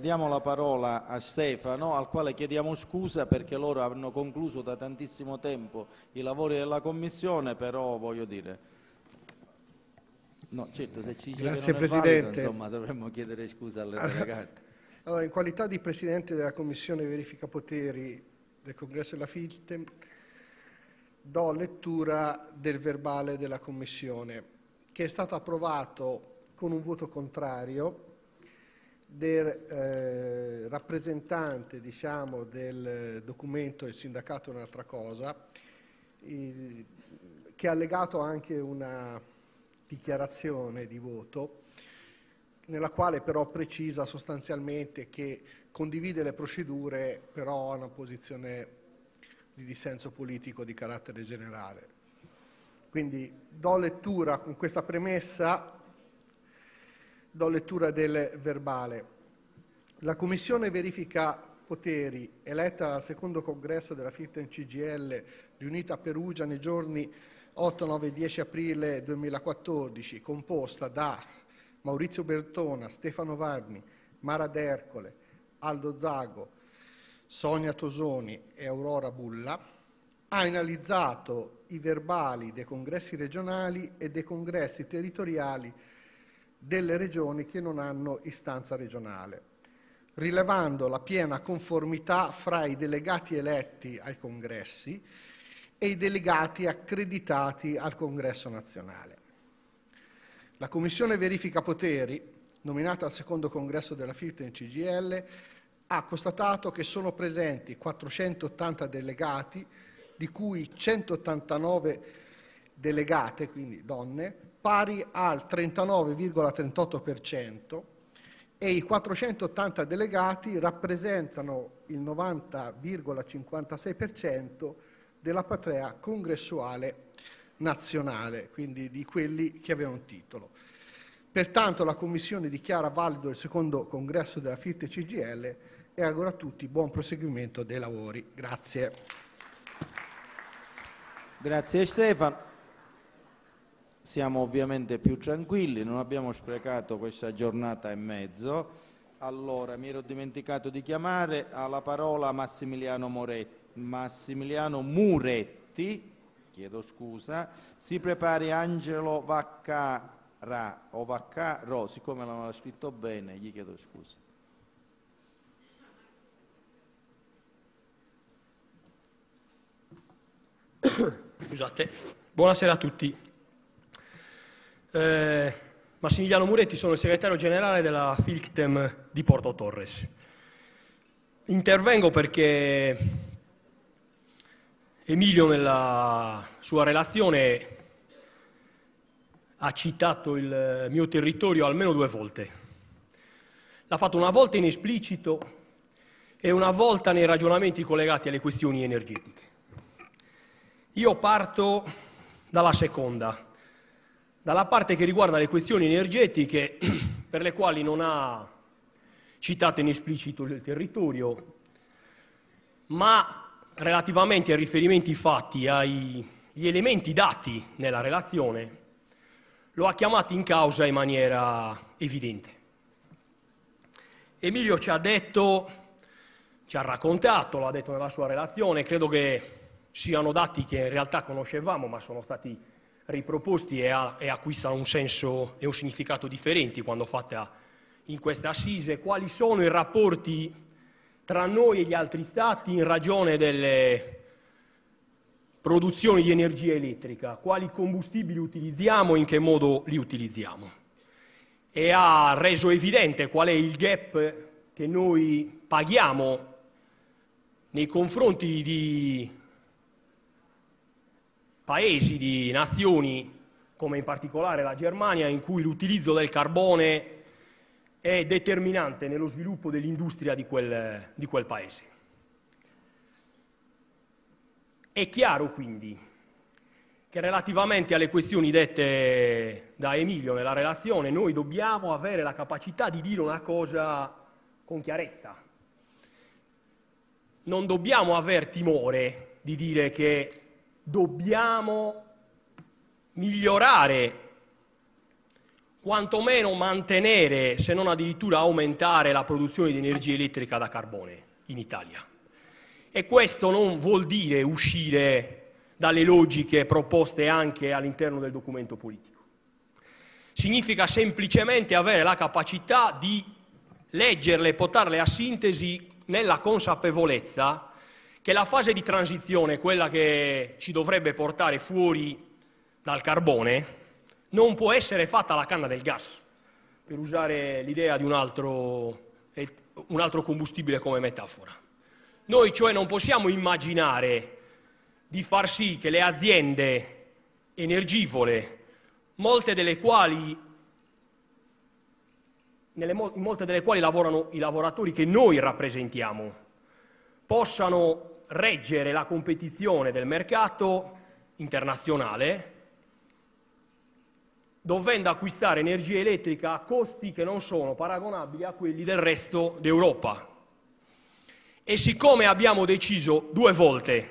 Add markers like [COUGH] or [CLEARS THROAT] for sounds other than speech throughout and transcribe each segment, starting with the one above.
Diamo la parola a Stefano, al quale chiediamo scusa perché loro hanno concluso da tantissimo tempo i lavori della Commissione, però voglio dire... No, certo, se ci Grazie Presidente. Valido, insomma, dovremmo chiedere scusa alle ah, delegate. Allora, in qualità di Presidente della Commissione Verifica Poteri del Congresso della FILTEM, do lettura del verbale della Commissione, che è stato approvato con un voto contrario del eh, rappresentante diciamo, del documento Il sindacato è un'altra cosa, eh, che ha legato anche una dichiarazione di voto, nella quale però precisa sostanzialmente che condivide le procedure, però ha una posizione di dissenso politico di carattere generale. Quindi do lettura con questa premessa, do lettura del verbale. La Commissione Verifica Poteri, eletta al secondo congresso della FITEN CGL, riunita a Perugia nei giorni 8, 9 e 10 aprile 2014, composta da Maurizio Bertona, Stefano Varni, Mara D'Ercole, Aldo Zago, Sonia Tosoni e Aurora Bulla, ha analizzato i verbali dei congressi regionali e dei congressi territoriali delle regioni che non hanno istanza regionale rilevando la piena conformità fra i delegati eletti ai congressi e i delegati accreditati al congresso nazionale. La commissione verifica poteri, nominata al secondo congresso della FIT in CGL, ha constatato che sono presenti 480 delegati, di cui 189 delegate, quindi donne, pari al 39,38%, e i 480 delegati rappresentano il 90,56% della patria congressuale nazionale, quindi di quelli che avevano titolo. Pertanto la Commissione dichiara valido il secondo congresso della FIT CGL e auguro a tutti buon proseguimento dei lavori. Grazie. Grazie Stefano siamo ovviamente più tranquilli, non abbiamo sprecato questa giornata e mezzo. Allora, mi ero dimenticato di chiamare alla parola Massimiliano, Moretti, Massimiliano Muretti, chiedo scusa, si prepari Angelo Vaccara o Vaccaro, siccome non l'ha scritto bene, gli chiedo scusa. [COUGHS] Scusate, buonasera a tutti. Eh, Massimiliano Muretti, sono il segretario generale della Filctem di Porto Torres. Intervengo perché Emilio nella sua relazione ha citato il mio territorio almeno due volte. L'ha fatto una volta in esplicito e una volta nei ragionamenti collegati alle questioni energetiche. Io parto dalla seconda dalla parte che riguarda le questioni energetiche, [CLEARS THROAT] per le quali non ha citato in esplicito il territorio, ma relativamente ai riferimenti fatti, agli elementi dati nella relazione, lo ha chiamato in causa in maniera evidente. Emilio ci ha detto, ci ha raccontato, lo ha detto nella sua relazione, credo che siano dati che in realtà conoscevamo, ma sono stati riproposti e a, e a un senso e un significato differenti quando fatta in questa assise, quali sono i rapporti tra noi e gli altri stati in ragione delle produzioni di energia elettrica, quali combustibili utilizziamo e in che modo li utilizziamo. E ha reso evidente qual è il gap che noi paghiamo nei confronti di paesi, di nazioni, come in particolare la Germania, in cui l'utilizzo del carbone è determinante nello sviluppo dell'industria di quel, di quel paese. È chiaro quindi che relativamente alle questioni dette da Emilio nella relazione, noi dobbiamo avere la capacità di dire una cosa con chiarezza. Non dobbiamo aver timore di dire che dobbiamo migliorare, quantomeno mantenere, se non addirittura aumentare la produzione di energia elettrica da carbone in Italia. E questo non vuol dire uscire dalle logiche proposte anche all'interno del documento politico. Significa semplicemente avere la capacità di leggerle e portarle a sintesi nella consapevolezza che la fase di transizione, quella che ci dovrebbe portare fuori dal carbone, non può essere fatta alla canna del gas, per usare l'idea di un altro, un altro combustibile come metafora. Noi cioè non possiamo immaginare di far sì che le aziende energivore, molte delle quali nelle molte delle quali lavorano i lavoratori che noi rappresentiamo, possano reggere la competizione del mercato internazionale dovendo acquistare energia elettrica a costi che non sono paragonabili a quelli del resto d'Europa. E siccome abbiamo deciso due volte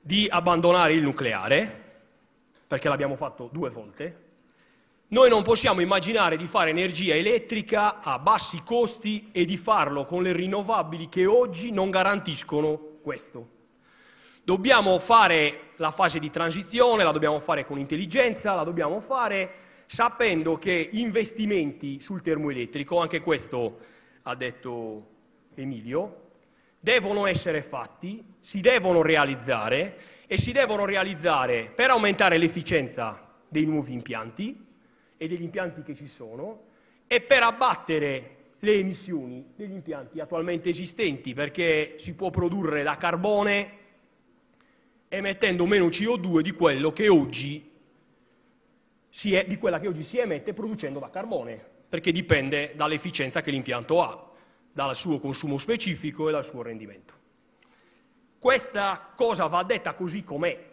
di abbandonare il nucleare, perché l'abbiamo fatto due volte, noi non possiamo immaginare di fare energia elettrica a bassi costi e di farlo con le rinnovabili che oggi non garantiscono questo. Dobbiamo fare la fase di transizione, la dobbiamo fare con intelligenza, la dobbiamo fare sapendo che investimenti sul termoelettrico, anche questo ha detto Emilio, devono essere fatti, si devono realizzare e si devono realizzare per aumentare l'efficienza dei nuovi impianti, e degli impianti che ci sono e per abbattere le emissioni degli impianti attualmente esistenti, perché si può produrre da carbone emettendo meno CO2 di, è, di quella che oggi si emette producendo da carbone, perché dipende dall'efficienza che l'impianto ha, dal suo consumo specifico e dal suo rendimento. Questa cosa va detta così com'è,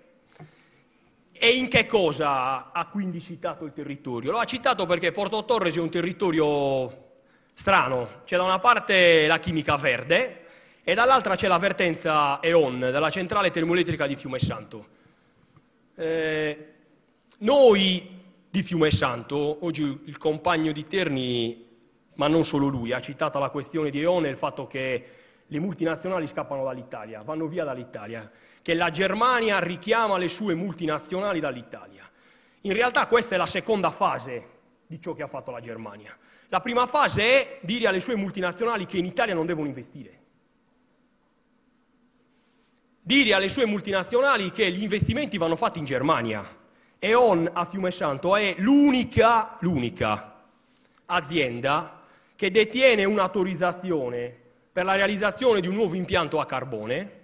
e in che cosa ha quindi citato il territorio? Lo ha citato perché Porto Torres è un territorio strano. C'è da una parte la chimica verde e dall'altra c'è la vertenza EON, della centrale termoelettrica di Fiumesanto. Eh, noi di Fiume Santo, oggi il compagno di Terni, ma non solo lui, ha citato la questione di EON e il fatto che le multinazionali scappano dall'Italia, vanno via dall'Italia che la Germania richiama le sue multinazionali dall'Italia. In realtà questa è la seconda fase di ciò che ha fatto la Germania. La prima fase è dire alle sue multinazionali che in Italia non devono investire. Dire alle sue multinazionali che gli investimenti vanno fatti in Germania. E.ON a Fiume Santo è l'unica, l'unica azienda che detiene un'autorizzazione per la realizzazione di un nuovo impianto a carbone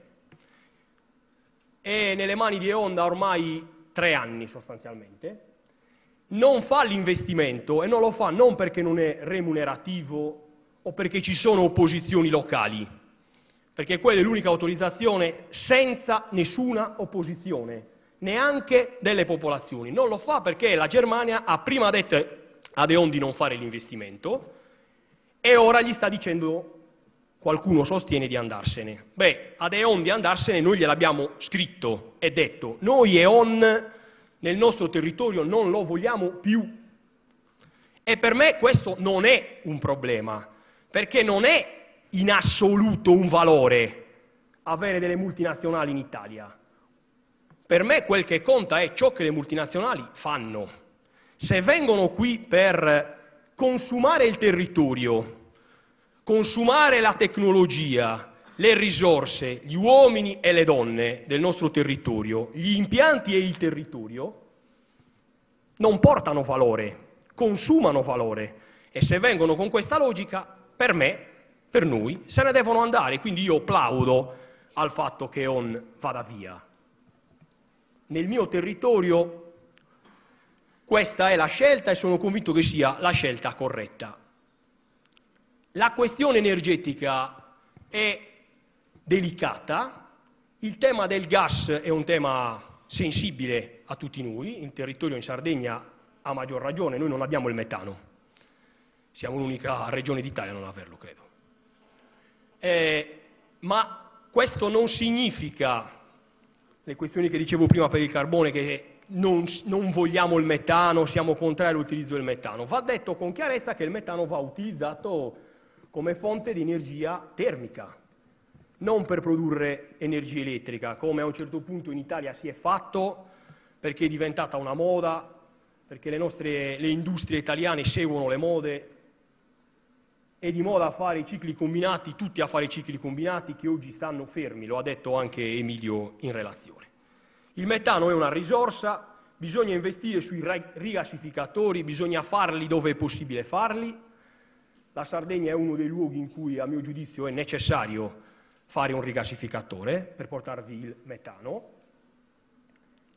è nelle mani di Honda ormai tre anni sostanzialmente, non fa l'investimento e non lo fa non perché non è remunerativo o perché ci sono opposizioni locali, perché quella è l'unica autorizzazione senza nessuna opposizione, neanche delle popolazioni. Non lo fa perché la Germania ha prima detto a De Hon di non fare l'investimento e ora gli sta dicendo qualcuno sostiene di andarsene. Beh, ad Eon di andarsene noi gliel'abbiamo scritto e detto, noi Eon nel nostro territorio non lo vogliamo più. E per me questo non è un problema, perché non è in assoluto un valore avere delle multinazionali in Italia. Per me quel che conta è ciò che le multinazionali fanno. Se vengono qui per consumare il territorio, consumare la tecnologia, le risorse, gli uomini e le donne del nostro territorio, gli impianti e il territorio, non portano valore, consumano valore. E se vengono con questa logica, per me, per noi, se ne devono andare. Quindi io plaudo al fatto che ON vada via. Nel mio territorio questa è la scelta e sono convinto che sia la scelta corretta. La questione energetica è delicata, il tema del gas è un tema sensibile a tutti noi, in territorio in Sardegna a maggior ragione, noi non abbiamo il metano, siamo l'unica regione d'Italia a non averlo, credo. Eh, ma questo non significa, le questioni che dicevo prima per il carbone, che non, non, vogliamo il metano, siamo contrari all'utilizzo del metano. Va detto con chiarezza che il metano va utilizzato come fonte di energia termica, non per produrre energia elettrica, come a un certo punto in Italia si è fatto, perché è diventata una moda, perché le, nostre, le industrie italiane seguono le mode, è di moda fare i cicli combinati, tutti a fare i cicli combinati che oggi stanno fermi, lo ha detto anche Emilio in relazione. Il metano è una risorsa, bisogna investire sui rigassificatori, bisogna farli dove è possibile farli, la Sardegna è uno dei luoghi in cui, a mio giudizio, è necessario fare un rigasificatore per portarvi il metano.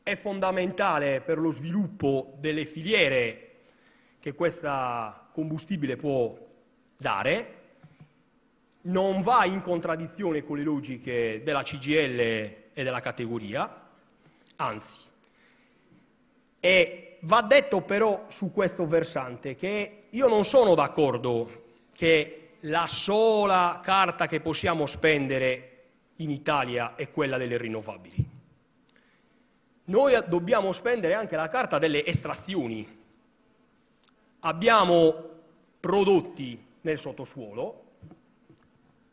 È fondamentale per lo sviluppo delle filiere che questo combustibile può dare. Non va in contraddizione con le logiche della CGL e della categoria, anzi. E va detto però su questo versante che io non sono d'accordo che la sola carta che possiamo spendere in Italia è quella delle rinnovabili. Noi dobbiamo spendere anche la carta delle estrazioni. Abbiamo prodotti nel sottosuolo,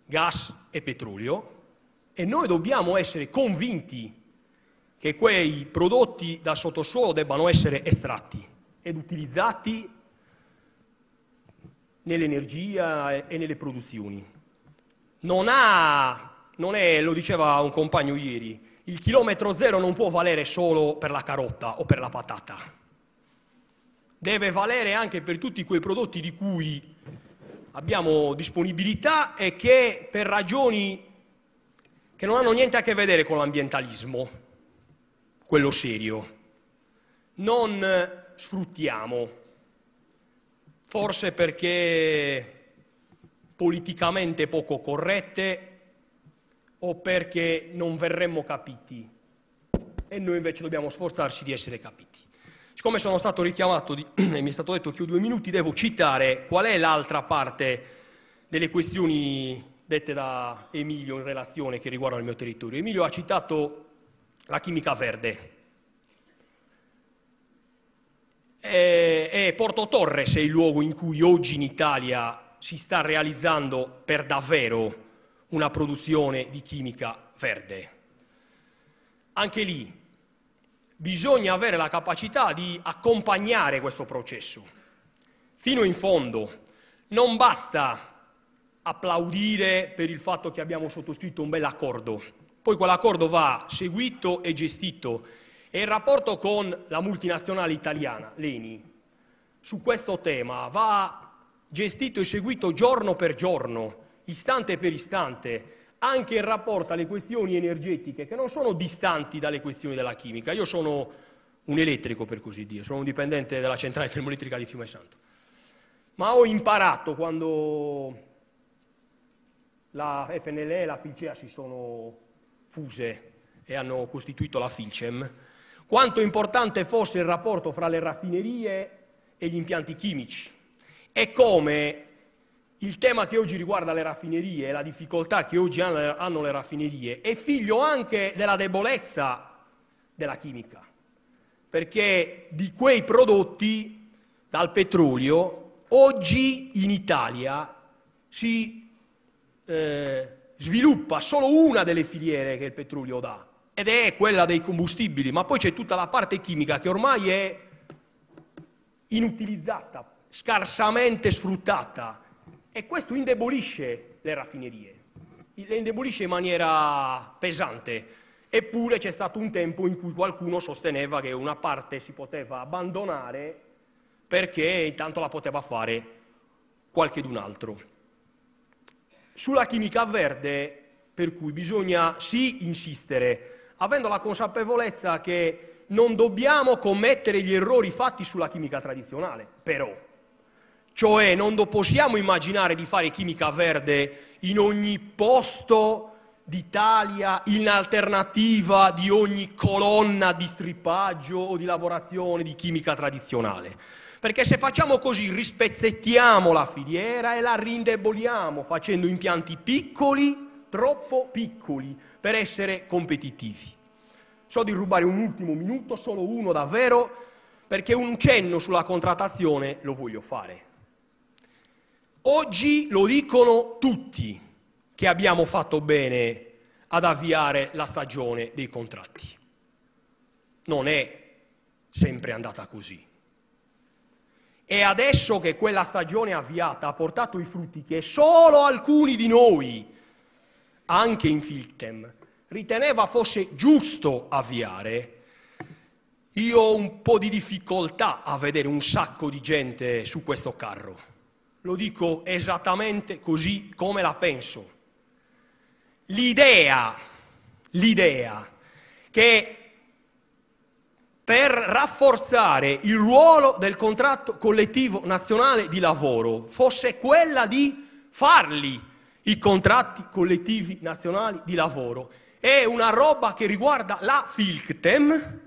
gas e petrolio, e noi dobbiamo essere convinti che quei prodotti dal sottosuolo debbano essere estratti ed utilizzati nell'energia e nelle produzioni. Non ha, non è, lo diceva un compagno ieri, il chilometro zero non può valere solo per la carota o per la patata, deve valere anche per tutti quei prodotti di cui abbiamo disponibilità e che per ragioni che non hanno niente a che vedere con l'ambientalismo, quello serio, non sfruttiamo forse perché politicamente poco corrette o perché non verremmo capiti e noi invece dobbiamo sforzarci di essere capiti. Siccome sono stato richiamato di, [CLEARS THROAT] e mi è stato detto che ho due minuti, devo citare qual è l'altra parte delle questioni dette da Emilio in relazione che riguardano il mio territorio. Emilio ha citato la chimica verde. è eh, eh, Porto Torres è il luogo in cui oggi in Italia si sta realizzando per davvero una produzione di chimica verde. Anche lì bisogna avere la capacità di accompagnare questo processo fino in fondo. Non basta applaudire per il fatto che abbiamo sottoscritto un bel accordo, poi quell'accordo va seguito e gestito e il rapporto con la multinazionale italiana, l'ENI, su questo tema va gestito e seguito giorno per giorno, istante per istante, anche in rapporto alle questioni energetiche, che non sono distanti dalle questioni della chimica. Io sono un elettrico, per così dire, sono un dipendente della centrale termoelettrica di Fiume Santo. Ma ho imparato quando la FNLE e la Filcea si sono fuse e hanno costituito la Filcem, quanto importante fosse il rapporto fra le raffinerie e gli impianti chimici e come il tema che oggi riguarda le raffinerie e la difficoltà che oggi hanno le raffinerie è figlio anche della debolezza della chimica, perché di quei prodotti dal petrolio oggi in Italia si eh, sviluppa solo una delle filiere che il petrolio dà, ed è quella dei combustibili, ma poi c'è tutta la parte chimica che ormai è inutilizzata, scarsamente sfruttata e questo indebolisce le raffinerie, le indebolisce in maniera pesante. Eppure c'è stato un tempo in cui qualcuno sosteneva che una parte si poteva abbandonare perché intanto la poteva fare qualchedun altro. Sulla chimica verde, per cui bisogna sì insistere, avendo la consapevolezza che non dobbiamo commettere gli errori fatti sulla chimica tradizionale, però. Cioè non possiamo immaginare di fare chimica verde in ogni posto d'Italia, in alternativa di ogni colonna di strippaggio o di lavorazione di chimica tradizionale. Perché se facciamo così rispezzettiamo la filiera e la rindeboliamo facendo impianti piccoli, troppo piccoli, per essere competitivi. So di rubare un ultimo minuto, solo uno davvero, perché un cenno sulla contrattazione lo voglio fare. Oggi lo dicono tutti che abbiamo fatto bene ad avviare la stagione dei contratti. Non è sempre andata così. E adesso che quella stagione avviata ha portato i frutti che solo alcuni di noi, anche in Filtem, riteneva fosse giusto avviare. Io ho un po' di difficoltà a vedere un sacco di gente su questo carro. Lo dico esattamente così come la penso. L'idea, l'idea che per rafforzare il ruolo del contratto collettivo nazionale di lavoro fosse quella di farli i contratti collettivi nazionali di lavoro è una roba che riguarda la Filctem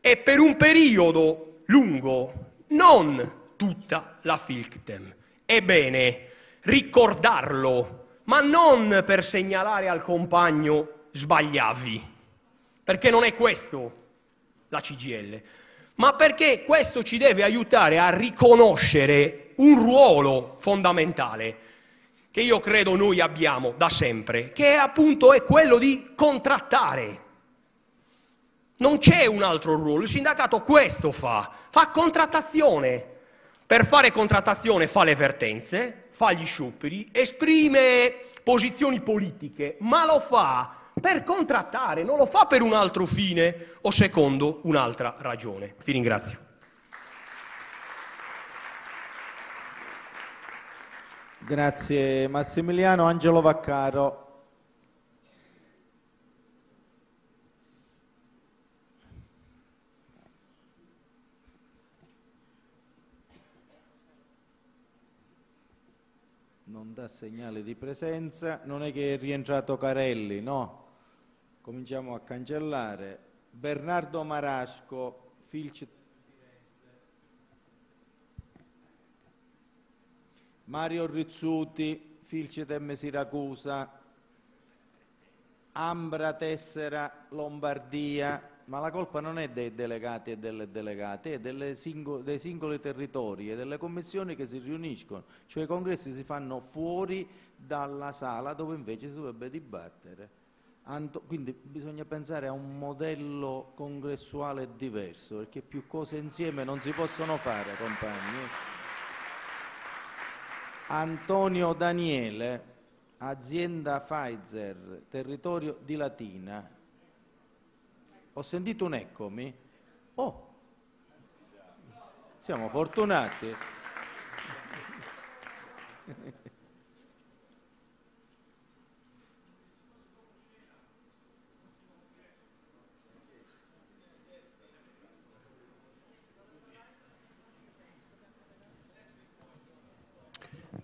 e per un periodo lungo, non tutta la Filctem. Ebbene, ricordarlo, ma non per segnalare al compagno sbagliavi, perché non è questo la CGL, ma perché questo ci deve aiutare a riconoscere un ruolo fondamentale che io credo noi abbiamo da sempre, che è appunto è quello di contrattare. Non c'è un altro ruolo, il sindacato questo fa, fa contrattazione. Per fare contrattazione fa le vertenze, fa gli scioperi, esprime posizioni politiche, ma lo fa per contrattare, non lo fa per un altro fine o secondo un'altra ragione. Vi ringrazio. Grazie Massimiliano. Angelo Vaccaro. Non dà segnale di presenza, non è che è rientrato Carelli, no? Cominciamo a cancellare. Bernardo Marasco, Filcit Mario Rizzuti, Temme Siracusa, Ambra Tessera Lombardia, ma la colpa non è dei delegati e delle delegate, è singo, dei singoli territori e delle commissioni che si riuniscono, cioè i congressi si fanno fuori dalla sala dove invece si dovrebbe dibattere. Anto, quindi bisogna pensare a un modello congressuale diverso, perché più cose insieme non si possono fare, compagni. Antonio Daniele, azienda Pfizer, territorio di Latina. Ho sentito un eccomi. Oh, siamo fortunati.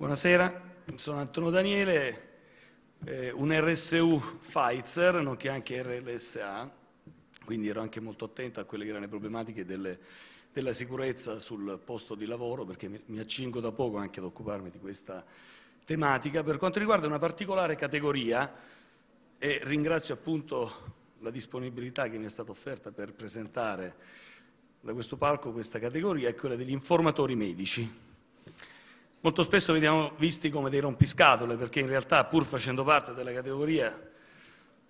Buonasera, sono Antonio Daniele, eh, un RSU Pfizer, nonché anche RLSA, quindi ero anche molto attento a quelle che erano le problematiche delle, della sicurezza sul posto di lavoro, perché mi, mi accingo da poco anche ad occuparmi di questa tematica. Per quanto riguarda una particolare categoria, e ringrazio appunto la disponibilità che mi è stata offerta per presentare da questo palco questa categoria, è quella degli informatori medici. Molto spesso veniamo visti come dei rompiscatole, perché in realtà, pur facendo parte della categoria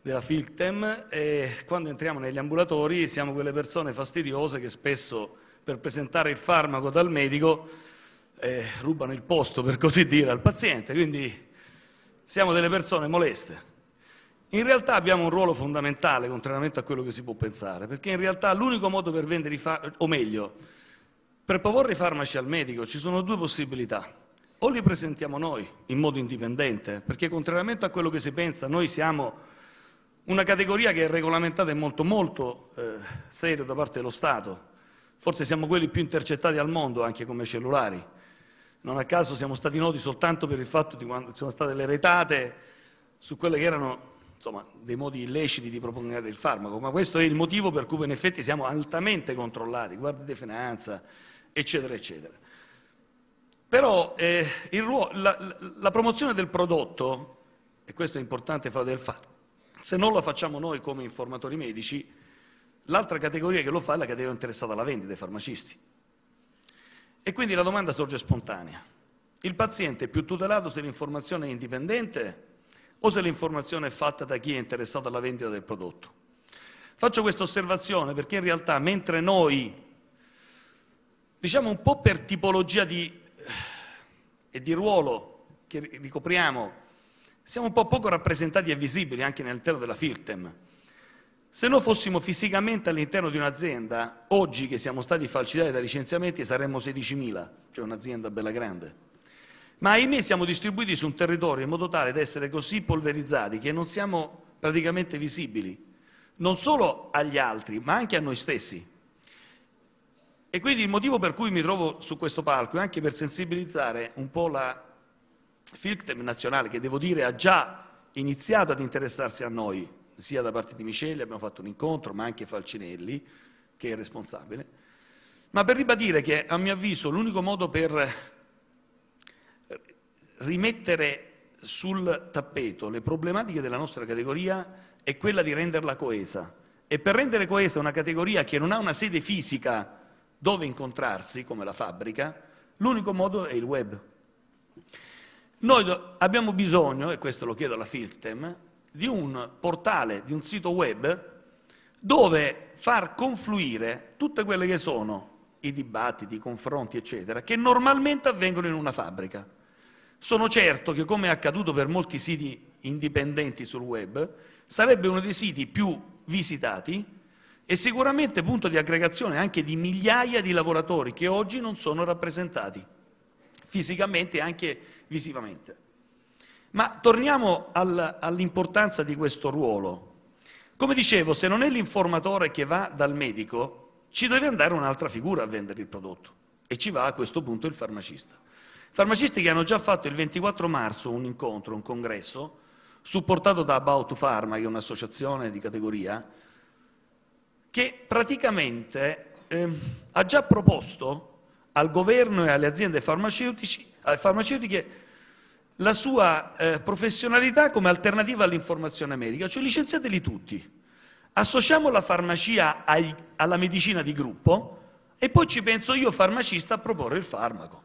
della Filtem, eh, quando entriamo negli ambulatori siamo quelle persone fastidiose che spesso per presentare il farmaco dal medico eh, rubano il posto, per così dire, al paziente. Quindi siamo delle persone moleste. In realtà abbiamo un ruolo fondamentale, contrariamente a quello che si può pensare, perché in realtà l'unico modo per vendere i farmaci, o meglio, per proporre i farmaci al medico ci sono due possibilità o li presentiamo noi in modo indipendente, perché contrariamente a quello che si pensa, noi siamo una categoria che è regolamentata in molto molto eh, serio da parte dello Stato, forse siamo quelli più intercettati al mondo anche come cellulari, non a caso siamo stati noti soltanto per il fatto di quando sono state le retate su quelle che erano insomma, dei modi illeciti di propaganda il farmaco, ma questo è il motivo per cui in effetti siamo altamente controllati, guardie di finanza, eccetera, eccetera. Però eh, ruolo, la, la, promozione del prodotto, e questo è importante fra del fatto, se non lo facciamo noi come informatori medici, l'altra categoria che lo fa è la categoria interessata alla vendita, i farmacisti. E quindi la domanda sorge spontanea. Il paziente è più tutelato se l'informazione è indipendente o se l'informazione è fatta da chi è interessato alla vendita del prodotto? Faccio questa osservazione perché in realtà mentre noi, diciamo un po' per tipologia di e di ruolo che ricopriamo, siamo un po' poco rappresentati e visibili anche all'interno della Filtem. Se noi fossimo fisicamente all'interno di un'azienda, oggi che siamo stati falcidiati da licenziamenti saremmo 16.000, cioè un'azienda bella grande. Ma ahimè siamo distribuiti su un territorio in modo tale da essere così polverizzati che non siamo praticamente visibili, non solo agli altri, ma anche a noi stessi. E quindi il motivo per cui mi trovo su questo palco è anche per sensibilizzare un po' la Filctem nazionale, che devo dire ha già iniziato ad interessarsi a noi, sia da parte di Miceli, abbiamo fatto un incontro, ma anche Falcinelli, che è responsabile, ma per ribadire che a mio avviso l'unico modo per eh, rimettere sul tappeto le problematiche della nostra categoria è quella di renderla coesa. E per rendere coesa una categoria che non ha una sede fisica dove incontrarsi, come la fabbrica, l'unico modo è il web. Noi abbiamo bisogno, e questo lo chiedo alla Filtem, di un portale, di un sito web dove far confluire tutte quelle che sono i dibattiti, i confronti, eccetera, che normalmente avvengono in una fabbrica. Sono certo che, come è accaduto per molti siti indipendenti sul web, sarebbe uno dei siti più visitati e sicuramente punto di aggregazione anche di migliaia di lavoratori che oggi non sono rappresentati fisicamente e anche visivamente. Ma torniamo al, all'importanza di questo ruolo. Come dicevo, se non è l'informatore che va dal medico, ci deve andare un'altra figura a vendere il prodotto e ci va a questo punto il farmacista. Farmacisti che hanno già fatto il 24 marzo un incontro, un congresso, supportato da About Pharma, che è un'associazione di categoria, che praticamente eh, ha già proposto al governo e alle aziende eh, farmaceutiche la sua eh, professionalità come alternativa all'informazione medica, cioè licenziateli tutti, associamo la farmacia ai, alla medicina di gruppo e poi ci penso io farmacista a proporre il farmaco.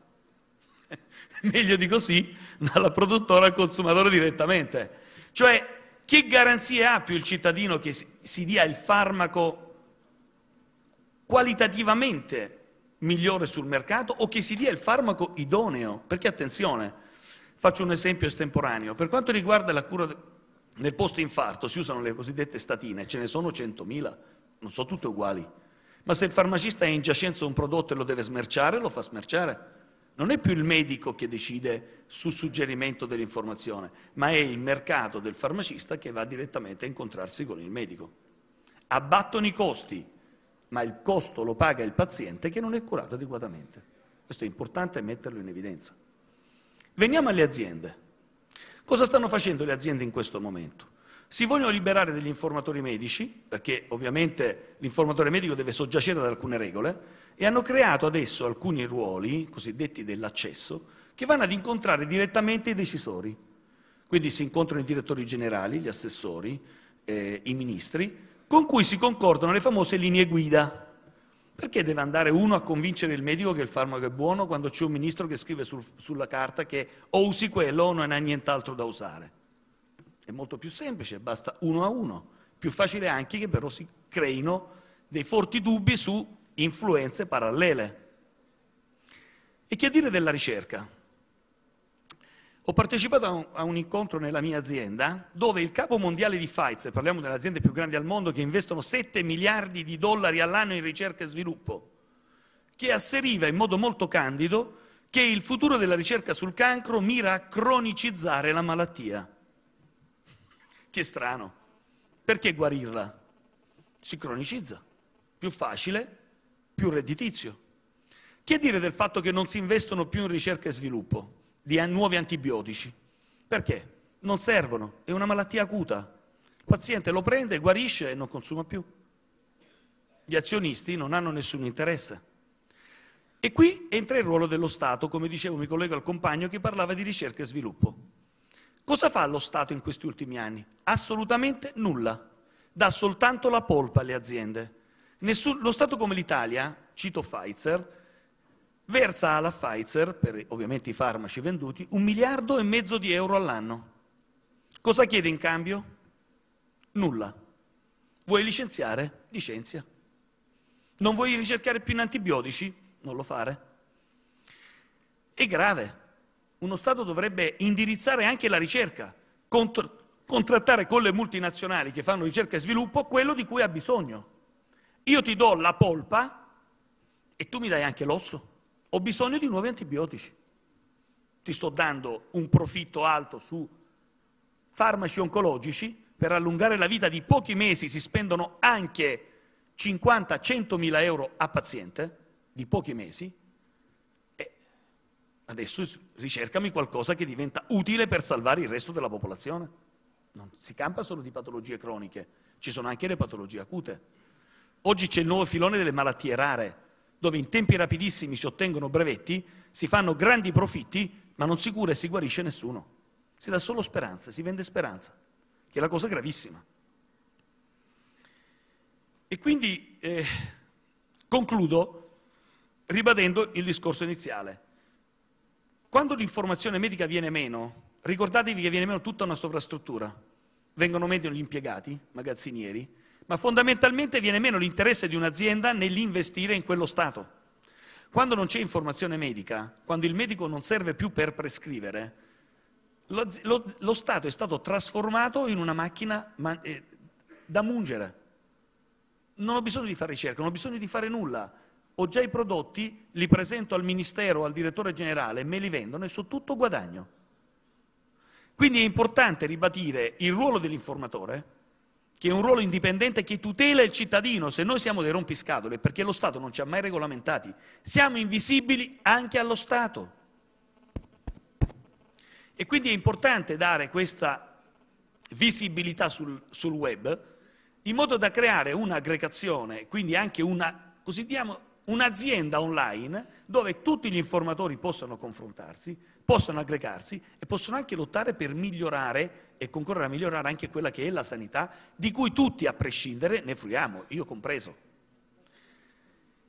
[LAUGHS] Meglio di così, dalla produttora al consumatore direttamente. Cioè, che garanzie ha più il cittadino che si, si dia il farmaco qualitativamente migliore sul mercato o che si dia il farmaco idoneo. Perché attenzione, faccio un esempio estemporaneo. Per quanto riguarda la cura nel post-infarto, si usano le cosiddette statine, ce ne sono 100.000, non sono tutte uguali. Ma se il farmacista è in giacenza un prodotto e lo deve smerciare, lo fa smerciare. Non è più il medico che decide sul suggerimento dell'informazione, ma è il mercato del farmacista che va direttamente a incontrarsi con il medico. Abbattono i costi, ma il costo lo paga il paziente che non è curato adeguatamente. Questo è importante metterlo in evidenza. Veniamo alle aziende. Cosa stanno facendo le aziende in questo momento? Si vogliono liberare degli informatori medici, perché ovviamente l'informatore medico deve soggiacere ad alcune regole, e hanno creato adesso alcuni ruoli, cosiddetti dell'accesso, che vanno ad incontrare direttamente i decisori. Quindi si incontrano i direttori generali, gli assessori, eh, i ministri, con cui si concordano le famose linee guida. Perché deve andare uno a convincere il medico che il farmaco è buono quando c'è un ministro che scrive sul, sulla carta che o usi quello o non hai nient'altro da usare? È molto più semplice, basta uno a uno. Più facile anche che però si creino dei forti dubbi su influenze parallele. E che dire della ricerca? Ho partecipato a un, a un, incontro nella mia azienda dove il capo mondiale di Pfizer, parliamo delle aziende più grandi al mondo che investono 7 miliardi di dollari all'anno in ricerca e sviluppo, che asseriva in modo molto candido che il futuro della ricerca sul cancro mira a cronicizzare la malattia. Che strano. Perché guarirla? Si cronicizza. Più facile, più redditizio. Che dire del fatto che non si investono più in ricerca e sviluppo? di nuovi antibiotici. Perché? Non servono, è una malattia acuta. Il paziente lo prende, guarisce e non consuma più. Gli azionisti non hanno nessun interesse. E qui entra il ruolo dello Stato, come dicevo, mi collego al compagno che parlava di ricerca e sviluppo. Cosa fa lo Stato in questi ultimi anni? Assolutamente nulla. Dà soltanto la polpa alle aziende. Nessun, lo Stato come l'Italia, cito Pfizer, versa alla Pfizer, per ovviamente i farmaci venduti, un miliardo e mezzo di euro all'anno. Cosa chiede in cambio? Nulla. Vuoi licenziare? Licenzia. Non vuoi ricercare più in antibiotici? Non lo fare. È grave. Uno Stato dovrebbe indirizzare anche la ricerca, contro, contrattare con le multinazionali che fanno ricerca e sviluppo quello di cui ha bisogno. Io ti do la polpa e tu mi dai anche l'osso ho bisogno di nuovi antibiotici. Ti sto dando un profitto alto su farmaci oncologici, per allungare la vita di pochi mesi si spendono anche 50-100 mila euro a paziente, di pochi mesi, e adesso ricercami qualcosa che diventa utile per salvare il resto della popolazione. Non si campa solo di patologie croniche, ci sono anche le patologie acute. Oggi c'è il nuovo filone delle malattie rare, dove in tempi rapidissimi si ottengono brevetti, si fanno grandi profitti, ma non si cura e si guarisce nessuno. Si dà solo speranza, si vende speranza, che è la cosa gravissima. E quindi eh, concludo ribadendo il discorso iniziale. Quando l'informazione medica viene meno, ricordatevi che viene meno tutta una sovrastruttura. Vengono meno gli impiegati, magazzinieri, ma fondamentalmente viene meno l'interesse di un'azienda nell'investire in quello Stato. Quando non c'è informazione medica, quando il medico non serve più per prescrivere, lo, lo, lo Stato è stato trasformato in una macchina ma, eh, da mungere. Non ho bisogno di fare ricerca, non ho bisogno di fare nulla. Ho già i prodotti, li presento al Ministero, al direttore generale, me li vendono e su tutto guadagno. Quindi è importante ribadire il ruolo dell'informatore, che è un ruolo indipendente che tutela il cittadino, se noi siamo dei rompiscatole, perché lo Stato non ci ha mai regolamentati, siamo invisibili anche allo Stato. E quindi è importante dare questa visibilità sul, sul web in modo da creare un'aggregazione, quindi anche una, così diamo, un'azienda online dove tutti gli informatori possano confrontarsi, possano aggregarsi e possono anche lottare per migliorare e concorrere a migliorare anche quella che è la sanità, di cui tutti a prescindere ne fruiamo, io compreso.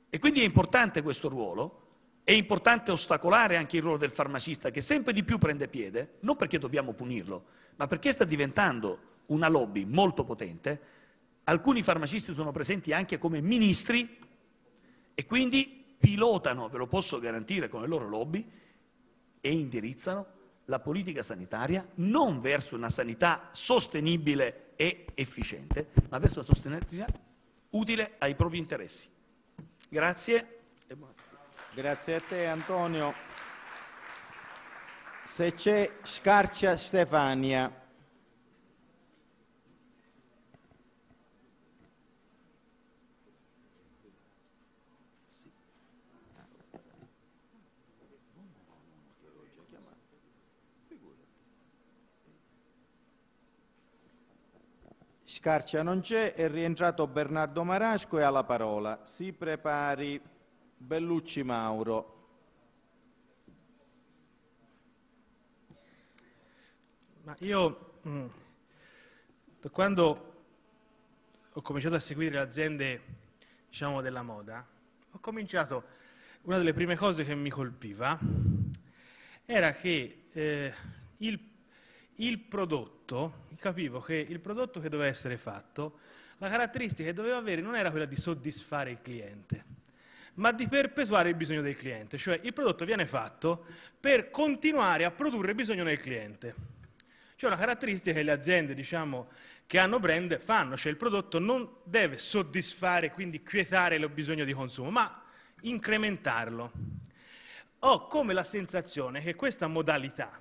E quindi è importante questo ruolo, è importante ostacolare anche il ruolo del farmacista che sempre di più prende piede, non perché dobbiamo punirlo, ma perché sta diventando una lobby molto potente. Alcuni farmacisti sono presenti anche come ministri e quindi pilotano, ve lo posso garantire, con le loro lobby e indirizzano la politica sanitaria non verso una sanità sostenibile e efficiente, ma verso una sostenibilità utile ai propri interessi. Grazie. Grazie a te Antonio. Se c'è Scarcia Stefania. Scarcia non c'è, è rientrato Bernardo Marasco e ha la parola. Si prepari Bellucci Mauro. Ma io, da mm, quando ho cominciato a seguire le aziende diciamo, della moda, ho cominciato, una delle prime cose che mi colpiva era che eh, il il prodotto, capivo che il prodotto che doveva essere fatto, la caratteristica che doveva avere non era quella di soddisfare il cliente, ma di perpetuare il bisogno del cliente, cioè il prodotto viene fatto per continuare a produrre bisogno nel cliente. C'è cioè una caratteristica che le aziende, diciamo, che hanno brand fanno, cioè il prodotto non deve soddisfare, quindi quietare il bisogno di consumo, ma incrementarlo. Ho come la sensazione che questa modalità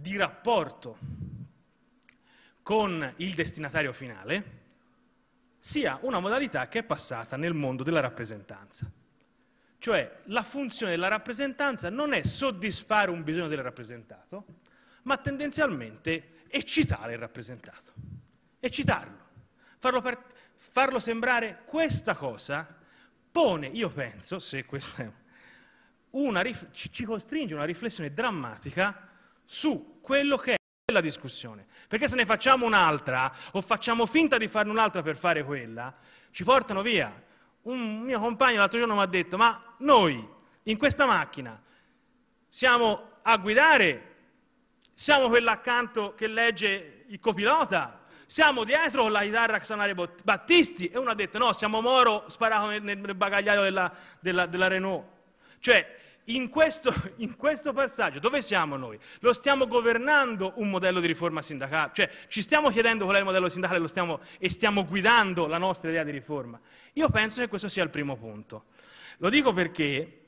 di rapporto con il destinatario finale sia una modalità che è passata nel mondo della rappresentanza. Cioè la funzione della rappresentanza non è soddisfare un bisogno del rappresentato, ma tendenzialmente eccitare il rappresentato, eccitarlo, farlo, per, farlo sembrare questa cosa pone, io penso, se questa è una, ci costringe a una riflessione drammatica su quello che è la discussione. Perché se ne facciamo un'altra o facciamo finta di farne un'altra per fare quella, ci portano via. Un mio compagno l'altro giorno mi ha detto, ma noi in questa macchina siamo a guidare, siamo quello accanto che legge il copilota, siamo dietro con la chitarra Xanare Battisti e uno ha detto no, siamo Moro sparato nel, nel bagagliaio della, della, della Renault. Cioè, in questo, [LAUGHS] in questo, passaggio dove siamo noi? Lo stiamo governando un modello di riforma sindacale, cioè ci stiamo chiedendo qual è il modello sindacale stiamo, e stiamo guidando la nostra idea di riforma. Io penso che questo sia il primo punto. Lo dico perché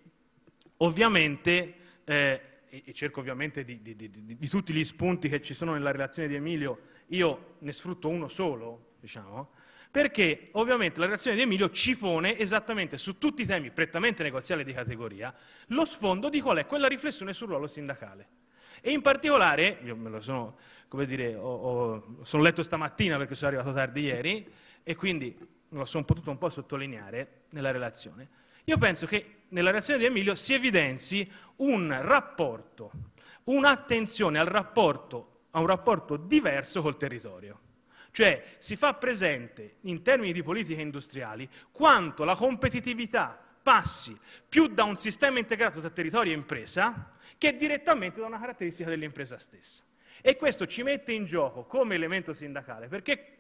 ovviamente, eh, e cerco ovviamente di, di, di, di, tutti gli spunti che ci sono nella relazione di Emilio, io ne sfrutto uno solo, diciamo, perché ovviamente la relazione di Emilio ci pone esattamente su tutti i temi prettamente negoziali di categoria lo sfondo di qual è quella riflessione sul ruolo sindacale. E in particolare, io me lo sono, come dire, ho, ho, sono letto stamattina perché sono arrivato tardi ieri, e quindi lo sono potuto un po' sottolineare nella relazione, io penso che nella relazione di Emilio si evidenzi un rapporto, un'attenzione al rapporto, a un rapporto diverso col territorio. Cioè si fa presente in termini di politiche industriali quanto la competitività passi più da un sistema integrato tra territorio e impresa che direttamente da una caratteristica dell'impresa stessa. E questo ci mette in gioco come elemento sindacale, perché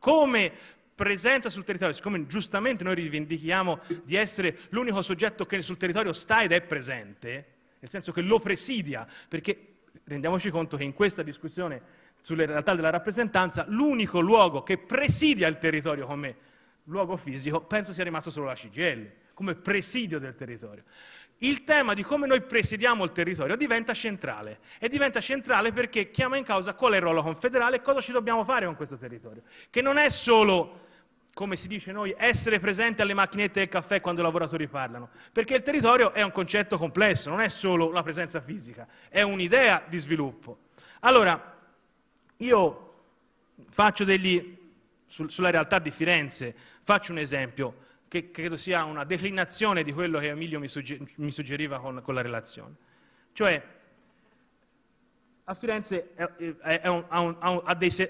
come presenza sul territorio, siccome giustamente noi rivendichiamo di essere l'unico soggetto che sul territorio sta ed è presente, nel senso che lo presidia, perché rendiamoci conto che in questa discussione sulle realtà della rappresentanza, l'unico luogo che presidia il territorio come luogo fisico penso sia rimasto solo la CGL, come presidio del territorio. Il tema di come noi presidiamo il territorio diventa centrale e diventa centrale perché chiama in causa qual è il ruolo confederale e cosa ci dobbiamo fare con questo territorio, che non è solo come si dice noi, essere presenti alle macchinette del caffè quando i lavoratori parlano, perché il territorio è un concetto complesso, non è solo la presenza fisica, è un'idea di sviluppo. Allora, io faccio degli, sul, sulla realtà di Firenze, faccio un esempio che credo sia una declinazione di quello che Emilio mi, sugge, mi suggeriva con, con, la relazione. Cioè, a Firenze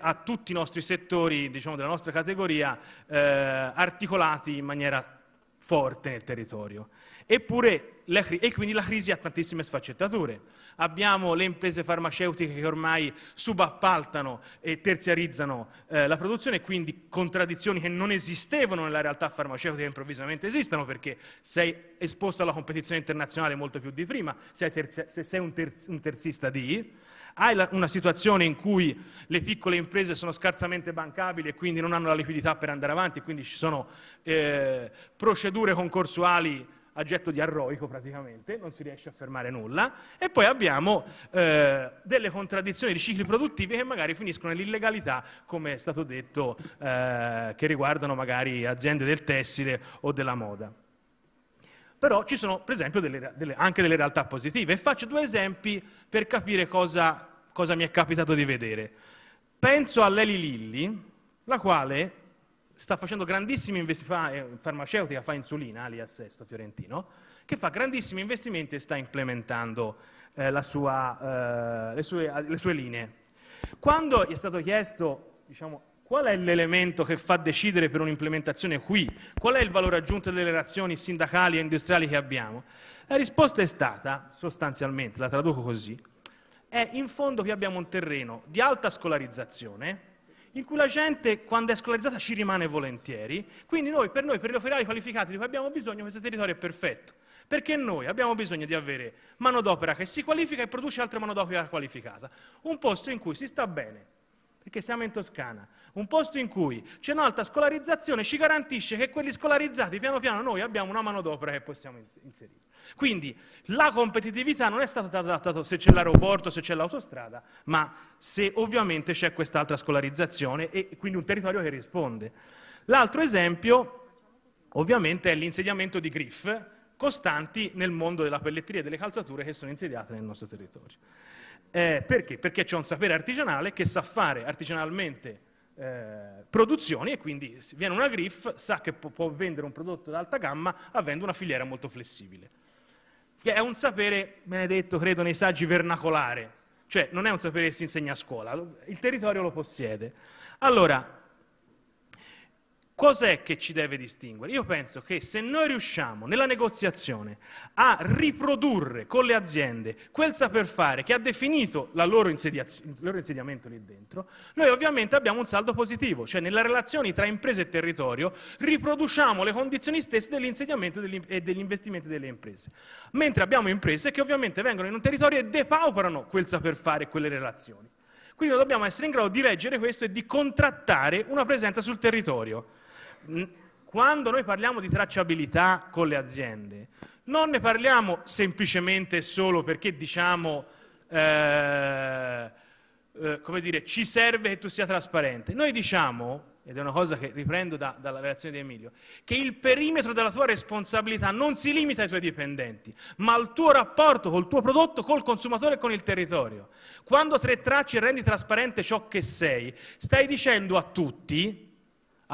ha, tutti i nostri settori, diciamo, della nostra categoria, eh, articolati in maniera forte nel territorio. Eppure, le, e quindi la crisi ha tantissime sfaccettature. Abbiamo le imprese farmaceutiche che ormai subappaltano e terziarizzano eh, la produzione, quindi contraddizioni che non esistevano nella realtà farmaceutica improvvisamente esistono perché sei esposto alla competizione internazionale molto più di prima, sei terzia, se sei un, terz, un terzista di hai una situazione in cui le piccole imprese sono scarsamente bancabili e quindi non hanno la liquidità per andare avanti, quindi ci sono eh, procedure concorsuali a getto di arroico praticamente, non si riesce a fermare nulla, e poi abbiamo eh, delle contraddizioni di cicli produttivi che magari finiscono nell'illegalità, come è stato detto, eh, che riguardano magari aziende del tessile o della moda. Però ci sono, per esempio, delle, delle, anche delle realtà positive. E faccio due esempi per capire cosa, cosa mi è capitato di vedere. Penso all'Eli Lilli, la quale sta facendo grandissimi investimenti, fa, eh, farmaceutica fa insulina, alias Sesto Fiorentino, che fa grandissimi investimenti e sta implementando eh, sua, eh, le, sue, le, sue, linee. Quando gli è stato chiesto, diciamo, qual è l'elemento che fa decidere per un'implementazione qui, qual è il valore aggiunto delle relazioni sindacali e industriali che abbiamo, la risposta è stata, sostanzialmente, la traduco così, è in fondo che abbiamo un terreno di alta scolarizzazione, in cui la gente, quando è scolarizzata, ci rimane volentieri. Quindi noi, per noi, per gli operai qualificati di cui abbiamo bisogno, questo territorio è perfetto. Perché noi abbiamo bisogno di avere manodopera che si qualifica e produce altra manodopera qualificata. Un posto in cui si sta bene, perché siamo in Toscana, un posto in cui c'è un'alta scolarizzazione, ci garantisce che quelli scolarizzati piano piano noi abbiamo una manodopera che possiamo inserire. Quindi la competitività non è stata data se c'è l'aeroporto, se c'è l'autostrada, ma se ovviamente c'è quest'altra scolarizzazione e quindi un territorio che risponde. L'altro esempio ovviamente è l'insediamento di griff costanti nel mondo della pelletteria e delle calzature che sono insediate nel nostro territorio. Eh, perché? Perché c'è un sapere artigianale che sa fare artigianalmente eh, produzioni e quindi viene una griff, sa che può, può vendere un prodotto alta gamma avendo una filiera molto flessibile. È un sapere, me ne detto, credo nei saggi, vernacolare, cioè non è un sapere che si insegna a scuola, il territorio lo possiede. Allora, Cos'è che ci deve distinguere? Io penso che se noi riusciamo nella negoziazione a riprodurre con le aziende quel saper fare che ha definito loro il loro insediamento lì dentro, noi ovviamente abbiamo un saldo positivo, cioè nelle relazioni tra imprese e territorio riproduciamo le condizioni stesse dell'insediamento e degli investimenti delle imprese, mentre abbiamo imprese che ovviamente vengono in un territorio e depauperano quel saper fare e quelle relazioni. Quindi dobbiamo essere in grado di leggere questo e di contrattare una presenza sul territorio quando noi parliamo di tracciabilità con le aziende, non ne parliamo semplicemente solo perché diciamo, eh, eh, come dire, ci serve che tu sia trasparente. Noi diciamo, ed è una cosa che riprendo da, dalla relazione di Emilio, che il perimetro della tua responsabilità non si limita ai tuoi dipendenti, ma al tuo rapporto col tuo prodotto, col consumatore e con il territorio. Quando tre tracce rendi trasparente ciò che sei, stai dicendo a tutti,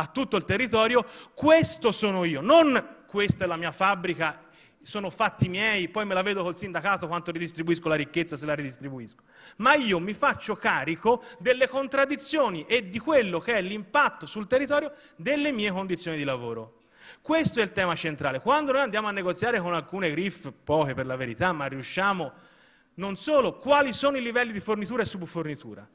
a tutto il territorio, questo sono io, non questa è la mia fabbrica, sono fatti miei, poi me la vedo col sindacato quanto ridistribuisco la ricchezza se la ridistribuisco, ma io mi faccio carico delle contraddizioni e di quello che è l'impatto sul territorio delle mie condizioni di lavoro. Questo è il tema centrale. Quando noi andiamo a negoziare con alcune griff, poche per la verità, ma riusciamo non solo, quali sono i livelli di fornitura e subfornitura,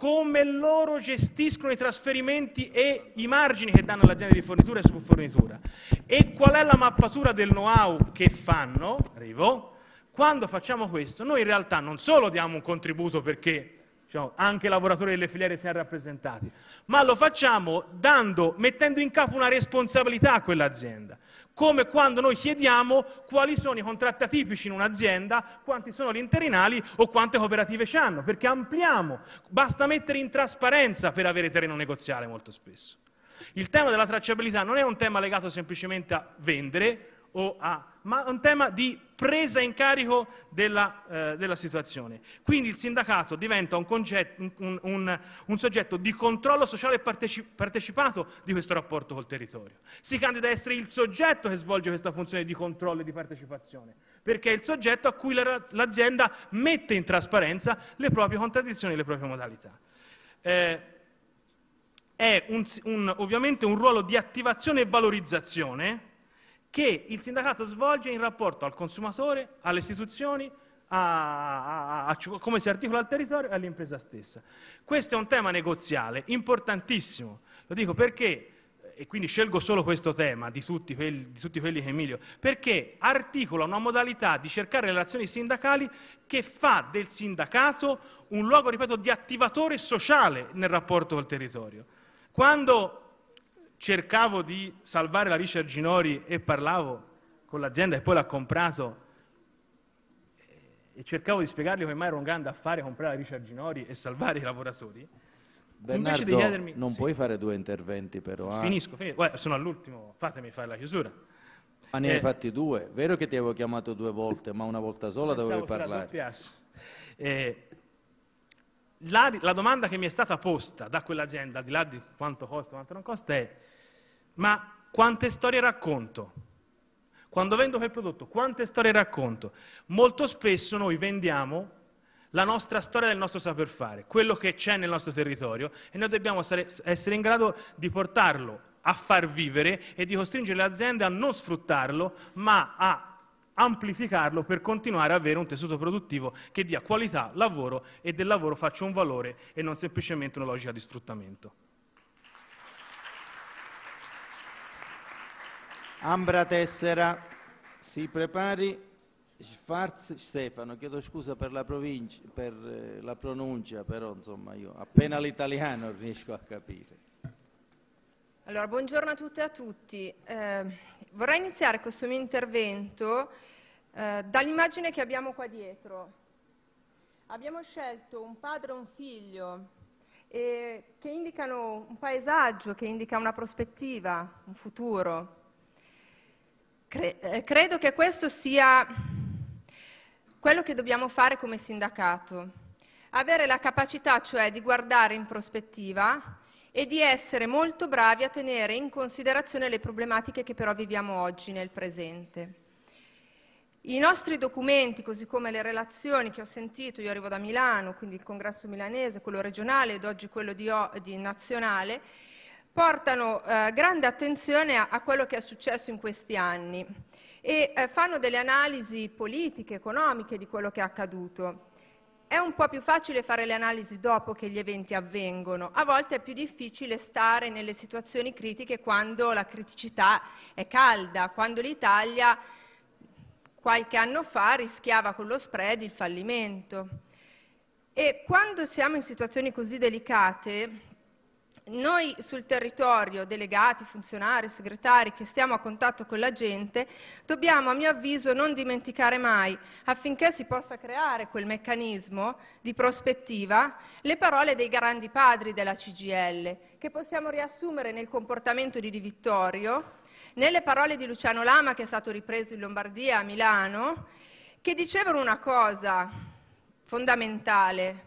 come loro gestiscono i trasferimenti e i margini che danno alle aziende di fornitura e subfornitura e qual è la mappatura del know-how che fanno, arrivo, quando facciamo questo noi in realtà non solo diamo un contributo perché diciamo, anche i lavoratori delle filiere siano rappresentati, ma lo facciamo dando, mettendo in capo una responsabilità a quell'azienda come quando noi chiediamo quali sono i contratti atipici in un'azienda, quanti sono gli interinali o quante cooperative ci hanno, perché ampliamo, basta mettere in trasparenza per avere terreno negoziale molto spesso. Il tema della tracciabilità non è un tema legato semplicemente a vendere o a ma un tema di presa in carico della, eh, della situazione. Quindi il sindacato diventa un, concetto, un, un, un soggetto di controllo sociale parteci partecipato di questo rapporto col territorio. Si candida a essere il soggetto che svolge questa funzione di controllo e di partecipazione, perché è il soggetto a cui l'azienda mette in trasparenza le proprie contraddizioni e le proprie modalità. Eh, è ovviamente un ruolo di attivazione e valorizzazione, che il sindacato svolge in rapporto al consumatore, alle istituzioni, a, a, a, a come si articola il territorio e all'impresa stessa. Questo è un tema negoziale importantissimo, lo dico perché e quindi scelgo solo questo tema di tutti, quelli, di tutti, quelli, che Emilio, perché articola una modalità di cercare relazioni sindacali che fa del sindacato un luogo, ripeto, di attivatore sociale nel rapporto col territorio. Quando cercavo di salvare la Richard Ginori e parlavo con l'azienda che poi l'ha comprato e cercavo di spiegargli come mai era un grande affare comprare la Richard Ginori e salvare i lavoratori. Bernardo, chiedermi, non sì. puoi fare due interventi però. Eh? Finisco, finisco. Guarda, sono all'ultimo, fatemi fare la chiusura. Ma ne eh, hai fatti due, vero che ti avevo chiamato due volte, ma una volta sola dovevi parlare. Eh, la, la, domanda che mi è stata posta da quell'azienda, al di là di quanto costa o quanto non costa, è ma quante storie racconto? Quando vendo quel prodotto, quante storie racconto? Molto spesso noi vendiamo la nostra storia del nostro saper fare, quello che c'è nel nostro territorio e noi dobbiamo essere in grado di portarlo a far vivere e di costringere le aziende a non sfruttarlo, ma a amplificarlo per continuare ad avere un tessuto produttivo che dia qualità, lavoro e del lavoro faccia un valore e non semplicemente una logica di sfruttamento. Ambra Tessera, si prepari. Schwarz Stefano, chiedo scusa per la, per eh, la pronuncia, però insomma io appena l'italiano riesco a capire. Allora, buongiorno a tutte e a tutti. Eh, vorrei iniziare questo mio intervento eh, dall'immagine che abbiamo qua dietro abbiamo scelto un padre e un figlio eh, che indicano un paesaggio, che indica una prospettiva, un futuro. Cre eh, credo che questo sia quello che dobbiamo fare come sindacato, avere la capacità cioè di guardare in prospettiva e di essere molto bravi a tenere in considerazione le problematiche che però viviamo oggi nel presente. I nostri documenti, così come le relazioni che ho sentito, io arrivo da Milano, quindi il congresso milanese, quello regionale ed oggi quello di, di nazionale, portano eh, grande attenzione a, a, quello che è successo in questi anni e eh, fanno delle analisi politiche, economiche di quello che è accaduto. È un po' più facile fare le analisi dopo che gli eventi avvengono, a volte è più difficile stare nelle situazioni critiche quando la criticità è calda, quando l'Italia qualche anno fa rischiava con lo spread il fallimento. E quando siamo in situazioni così delicate, noi sul territorio, delegati, funzionari, segretari che stiamo a contatto con la gente, dobbiamo a mio avviso non dimenticare mai, affinché si possa creare quel meccanismo di prospettiva, le parole dei grandi padri della CGL, che possiamo riassumere nel comportamento di Di Vittorio, nelle parole di Luciano Lama, che è stato ripreso in Lombardia, a Milano, che dicevano una cosa fondamentale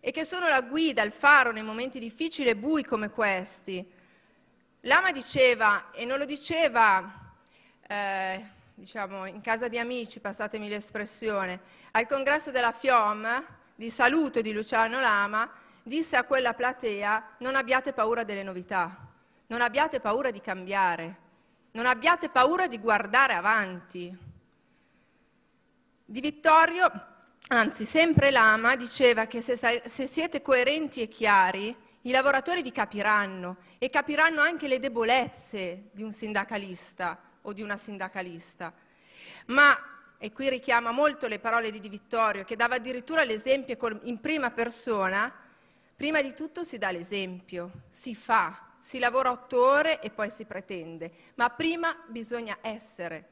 e che sono la guida, il faro nei momenti difficili e bui come questi. Lama diceva, e non lo diceva eh, diciamo, in casa di amici, passatemi l'espressione, al congresso della FIOM di saluto di Luciano Lama, disse a quella platea non abbiate paura delle novità, non abbiate paura di cambiare, non abbiate paura di guardare avanti. Di Vittorio, anzi sempre Lama, diceva che se, se siete coerenti e chiari, i lavoratori vi capiranno e capiranno anche le debolezze di un sindacalista o di una sindacalista. Ma e qui richiama molto le parole di Di Vittorio, che dava addirittura l'esempio in prima persona, prima di tutto si dà l'esempio, si fa, si lavora otto ore e poi si pretende, ma prima bisogna essere.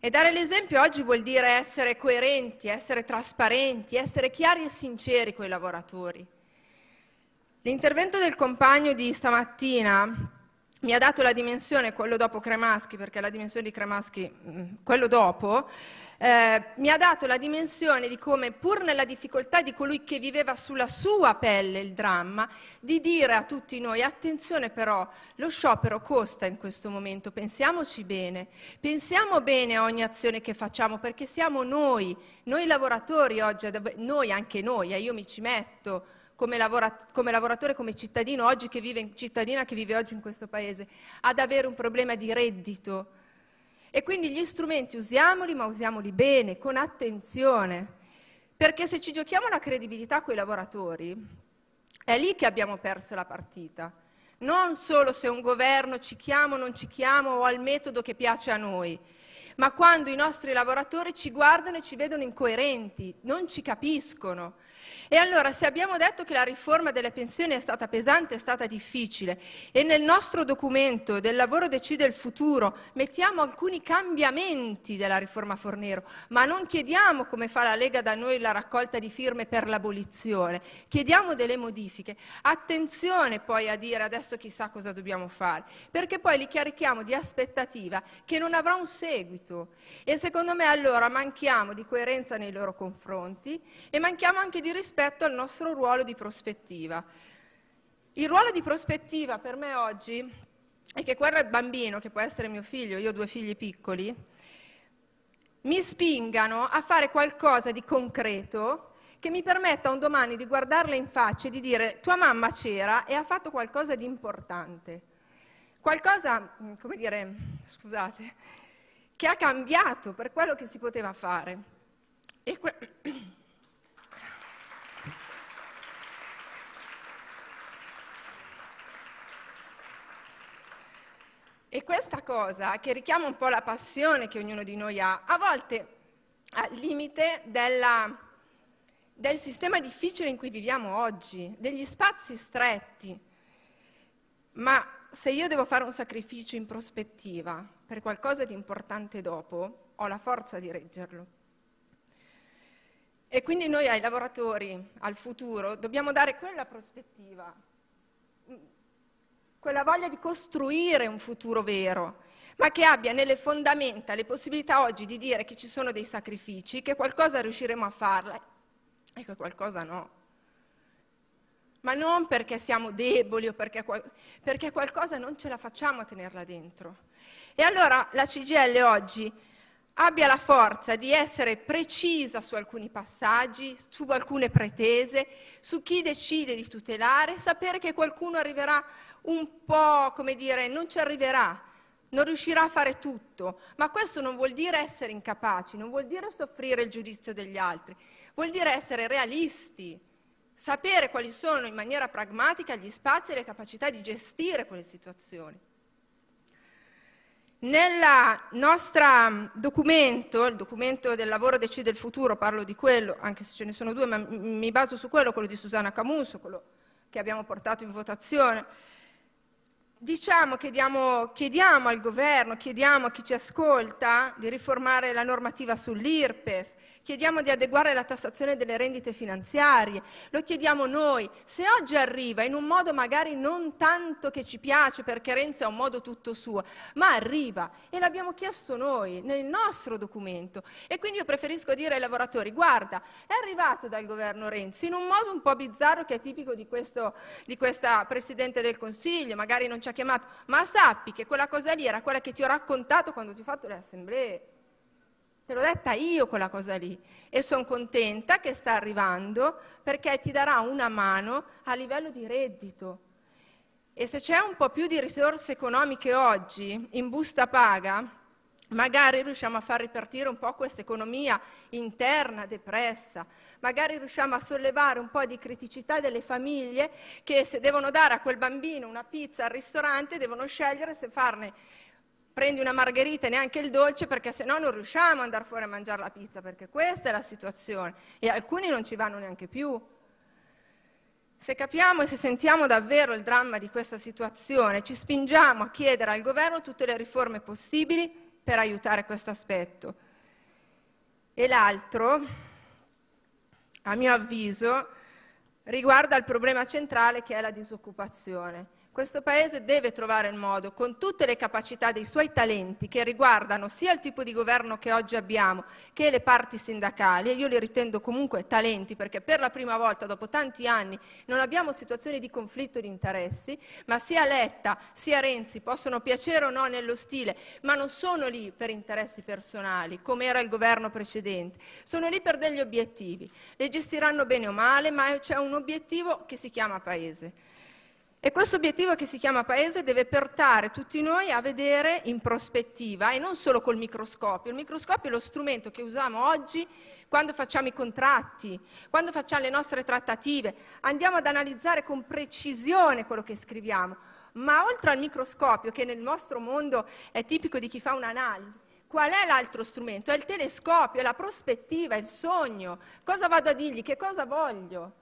E dare l'esempio oggi vuol dire essere coerenti, essere trasparenti, essere chiari e sinceri con i lavoratori. L'intervento del compagno di stamattina mi ha dato la dimensione, quello dopo Cremaschi, perché la dimensione di Cremaschi, mm, quello dopo, eh, mi ha dato la dimensione di come, pur nella difficoltà di colui che viveva sulla sua pelle il dramma, di dire a tutti noi, attenzione però, lo sciopero costa in questo momento, pensiamoci bene, pensiamo bene a ogni azione che facciamo, perché siamo noi, noi lavoratori oggi, noi anche noi, e eh, io mi ci metto, come, lavoratore, come cittadino oggi che vive, cittadina che vive oggi in questo paese, ad avere un problema di reddito, e quindi gli strumenti usiamoli, ma usiamoli bene, con attenzione, perché se ci giochiamo la credibilità con i lavoratori, è lì che abbiamo perso la partita. Non solo se un governo ci chiama o non ci chiama o ha il metodo che piace a noi, ma quando i nostri lavoratori ci guardano e ci vedono incoerenti, non ci capiscono. E allora se abbiamo detto che la riforma delle pensioni è stata pesante, è stata difficile e nel nostro documento del lavoro decide il futuro mettiamo alcuni cambiamenti della riforma Fornero, ma non chiediamo come fa la Lega da noi la raccolta di firme per l'abolizione, chiediamo delle modifiche. Attenzione poi a dire adesso chissà cosa dobbiamo fare, perché poi li carichiamo di aspettativa che non avrà un seguito merito e secondo me allora manchiamo di coerenza nei loro confronti e manchiamo anche di rispetto al nostro ruolo di prospettiva. Il ruolo di prospettiva per me oggi è che quel bambino, che può essere mio figlio, io ho due figli piccoli, mi spingano a fare qualcosa di concreto che mi permetta un domani di guardarle in faccia e di dire tua mamma c'era e ha fatto qualcosa di importante. Qualcosa, mm, come dire, scusate, che ha cambiato per quello che si poteva fare. E que- E questa cosa, che richiama un po' la passione che ognuno di noi ha, a volte al limite della, del sistema difficile in cui viviamo oggi, degli spazi stretti, ma se io devo fare un sacrificio in prospettiva per qualcosa di importante dopo, ho la forza di reggerlo. E quindi noi ai lavoratori, al futuro, dobbiamo dare quella prospettiva, quella voglia di costruire un futuro vero, ma che abbia nelle fondamenta le possibilità oggi di dire che ci sono dei sacrifici, che qualcosa riusciremo a farla e ecco, che qualcosa no ma non perché siamo deboli o perché, perché qualcosa non ce la facciamo a tenerla dentro. E allora la CGL oggi abbia la forza di essere precisa su alcuni passaggi, su alcune pretese, su chi decide di tutelare, sapere che qualcuno arriverà un po', come dire, non ci arriverà, non riuscirà a fare tutto, ma questo non vuol dire essere incapaci, non vuol dire soffrire il giudizio degli altri, vuol dire essere realisti, sapere quali sono in maniera pragmatica gli spazi e le capacità di gestire quelle situazioni. Nel nostro mm, documento, il documento del lavoro decide il futuro, parlo di quello, anche se ce ne sono due, ma mi baso su quello, quello di Susanna Camusso, quello che abbiamo portato in votazione, diciamo, chiediamo, chiediamo al governo, chiediamo a chi ci ascolta di riformare la normativa sull'IRPEF, chiediamo di adeguare la tassazione delle rendite finanziarie, lo chiediamo noi. Se oggi arriva in un modo magari non tanto che ci piace, perché Renzi ha un modo tutto suo, ma arriva e l'abbiamo chiesto noi nel nostro documento. E quindi io preferisco dire ai lavoratori, guarda, è arrivato dal governo Renzi in un modo un po' bizzarro che è tipico di, questo, di questa Presidente del Consiglio, magari non ci ha chiamato, ma sappi che quella cosa lì era quella che ti ho raccontato quando ti ho fatto le assemblee te l'ho detta io quella cosa lì e sono contenta che sta arrivando perché ti darà una mano a livello di reddito. E se c'è un po' più di risorse economiche oggi in busta paga, magari riusciamo a far ripartire un po' questa economia interna depressa, magari riusciamo a sollevare un po' di criticità delle famiglie che se devono dare a quel bambino una pizza al ristorante devono scegliere se farne prendi una margherita e neanche il dolce perché se no non riusciamo ad andare fuori a mangiare la pizza perché questa è la situazione e alcuni non ci vanno neanche più. Se capiamo e se sentiamo davvero il dramma di questa situazione, ci spingiamo a chiedere al governo tutte le riforme possibili per aiutare questo aspetto. E l'altro, a mio avviso, riguarda il problema centrale che è la disoccupazione. Questo Paese deve trovare il modo, con tutte le capacità dei suoi talenti, che riguardano sia il tipo di governo che oggi abbiamo, che le parti sindacali, e io li ritengo comunque talenti, perché per la prima volta dopo tanti anni non abbiamo situazioni di conflitto di interessi, ma sia Letta sia Renzi possono piacere o no nello stile, ma non sono lì per interessi personali, come era il governo precedente, sono lì per degli obiettivi. Le gestiranno bene o male, ma c'è un obiettivo che si chiama Paese. E questo obiettivo che si chiama Paese deve portare tutti noi a vedere in prospettiva e non solo col microscopio. Il microscopio è lo strumento che usiamo oggi quando facciamo i contratti, quando facciamo le nostre trattative. Andiamo ad analizzare con precisione quello che scriviamo. Ma oltre al microscopio, che nel nostro mondo è tipico di chi fa un'analisi, Qual è l'altro strumento? È il telescopio, è la prospettiva, è il sogno. Cosa vado a dirgli? Che cosa voglio?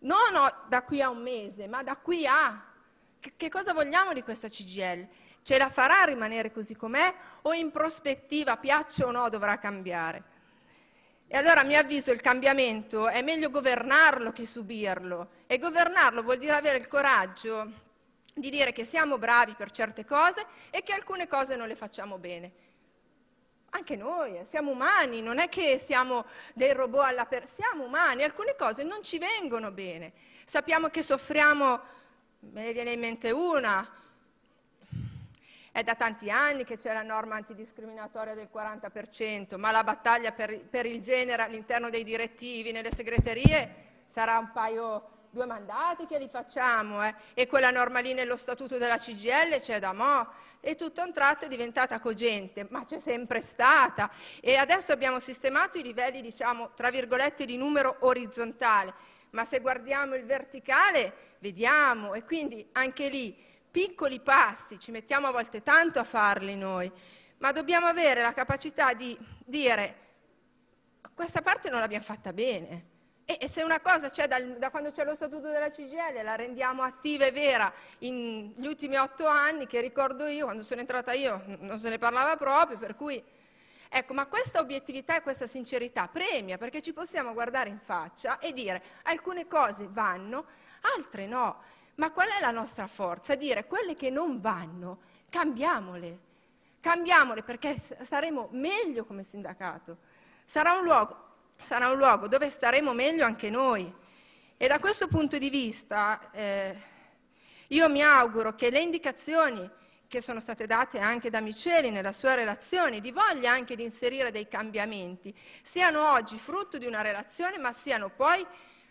non ho da qui a un mese, ma da qui a... Che, che cosa vogliamo di questa CGL? Ce la farà rimanere così com'è o in prospettiva, piaccia o no, dovrà cambiare? E allora, a mio avviso, il cambiamento è meglio governarlo che subirlo. E governarlo vuol dire avere il coraggio di dire che siamo bravi per certe cose e che alcune cose non le facciamo bene anche noi, eh, siamo umani, non è che siamo dei robot alla per... siamo umani, alcune cose non ci vengono bene. Sappiamo che soffriamo, me ne viene in mente una, è da tanti anni che c'è la norma antidiscriminatoria del 40%, ma la battaglia per, per il genere all'interno dei direttivi, nelle segreterie, sarà un paio due mandati che li facciamo, eh? e quella norma lì nello statuto della CGL c'è da mo', e tutto a un tratto è diventata cogente, ma c'è sempre stata e adesso abbiamo sistemato i livelli, diciamo, tra virgolette di numero orizzontale, ma se guardiamo il verticale vediamo e quindi anche lì piccoli passi, ci mettiamo a volte tanto a farli noi, ma dobbiamo avere la capacità di dire questa parte non l'abbiamo fatta bene e, e se una cosa c'è dal, da quando c'è lo statuto della CGL, la rendiamo attiva e vera negli ultimi otto anni, che ricordo io, quando sono entrata io non se ne parlava proprio, per cui... Ecco, ma questa obiettività e questa sincerità premia perché ci possiamo guardare in faccia e dire alcune cose vanno, altre no. Ma qual è la nostra forza? Dire quelle che non vanno, cambiamole. Cambiamole perché saremo meglio come sindacato. Sarà un luogo sarà un luogo dove staremo meglio anche noi. E da questo punto di vista eh, io mi auguro che le indicazioni che sono state date anche da Miceli nella sua relazione, di voglia anche di inserire dei cambiamenti, siano oggi frutto di una relazione, ma siano poi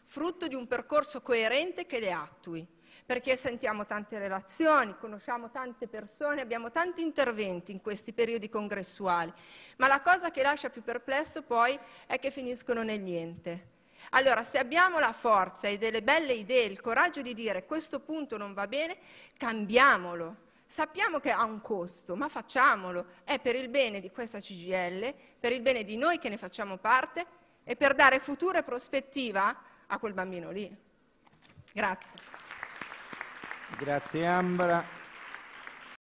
frutto di un percorso coerente che le attui perché sentiamo tante relazioni, conosciamo tante persone, abbiamo tanti interventi in questi periodi congressuali, ma la cosa che lascia più perplesso poi è che finiscono nel niente. Allora, se abbiamo la forza e delle belle idee, il coraggio di dire questo punto non va bene, cambiamolo. Sappiamo che ha un costo, ma facciamolo. È per il bene di questa CGL, per il bene di noi che ne facciamo parte e per dare futuro e prospettiva a quel bambino lì. Grazie. Grazie Ambra.